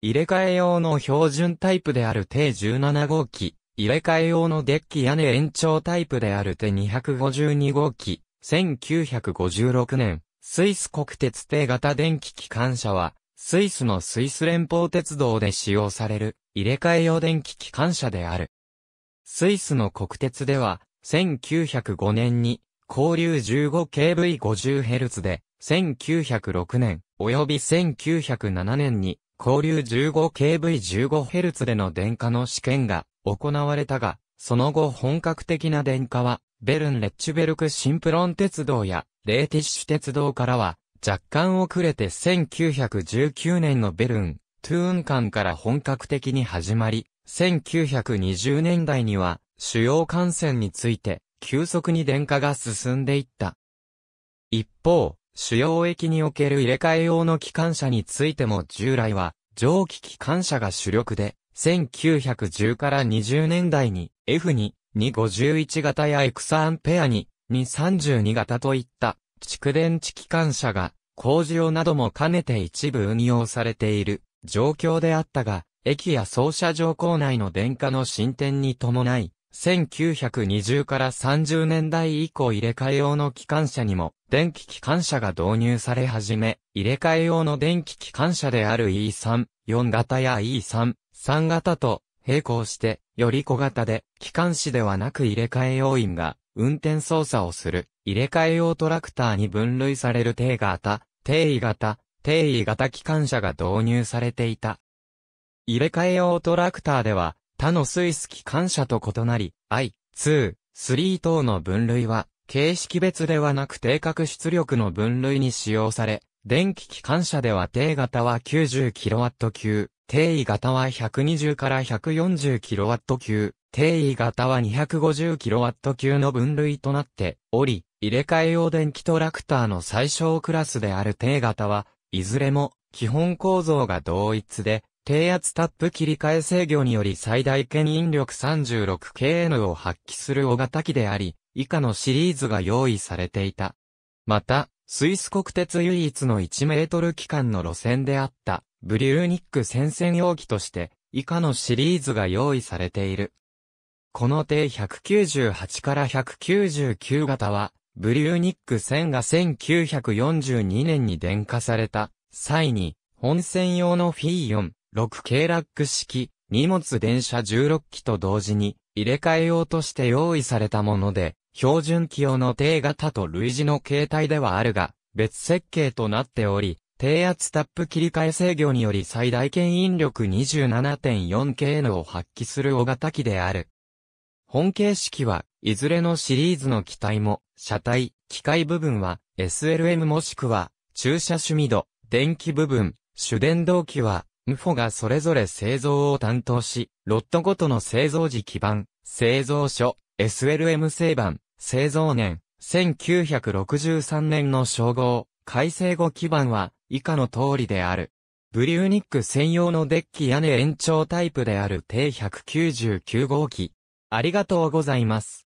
入れ替え用の標準タイプである t 17号機、入れ替え用のデッキ屋根延長タイプである t 252号機、1956年、スイス国鉄低型電気機関車は、スイスのスイス連邦鉄道で使用される入れ替え用電気機関車である。スイスの国鉄では、1905年に、交流 15kV50Hz で、1906年、及び1907年に、交流 15kV15Hz での電化の試験が行われたが、その後本格的な電化は、ベルン・レッチュベルク・シンプロン鉄道や、レーティッシュ鉄道からは、若干遅れて1919年のベルン、トゥーン間から本格的に始まり、1920年代には、主要幹線について、急速に電化が進んでいった。一方、主要駅における入れ替え用の機関車についても従来は、蒸気機関車が主力で、1910から20年代に F2、251型やエクサンペアに、232型といった蓄電池機関車が工事用なども兼ねて一部運用されている状況であったが、駅や操車場構内の電化の進展に伴い、1920から30年代以降入れ替え用の機関車にも電気機関車が導入され始め、入れ替え用の電気機関車である E3、4型や E3、3型と並行して、より小型で、機関士ではなく入れ替え要員が運転操作をする、入れ替え用トラクターに分類される低型、定位型、定位型機関車が導入されていた。入れ替え用トラクターでは、他のスイス機関車と異なり、I、2、3等の分類は、形式別ではなく定格出力の分類に使用され、電気機関車では定型は 90kW 級、定位型は120から 140kW 級、定位型は 250kW 級の分類となっており、入れ替え用電気トラクターの最小クラスである定型は、いずれも基本構造が同一で、低圧タップ切り替え制御により最大牽引力 36KN を発揮する大型機であり、以下のシリーズが用意されていた。また、スイス国鉄唯一の1メートル機関の路線であった、ブリューニック戦線用機として、以下のシリーズが用意されている。この定198から199型は、ブリューニック1000が1942年に電化された際に、本線用のフィー4、6系ラック式、荷物電車16機と同時に入れ替えようとして用意されたもので、標準機用の低型と類似の形態ではあるが、別設計となっており、低圧タップ切り替え制御により最大牽引力 27.4kN を発揮する大型機である。本形式はいずれのシリーズの機体も、車体、機械部分は SLM もしくは、駐車趣味度、電気部分、主電動機はムフォがそれぞれ製造を担当し、ロットごとの製造時基盤、製造所、SLM 製版、製造年、1963年の称号、改正後基盤は以下の通りである。ブリューニック専用のデッキ屋根延長タイプである t 199号機。ありがとうございます。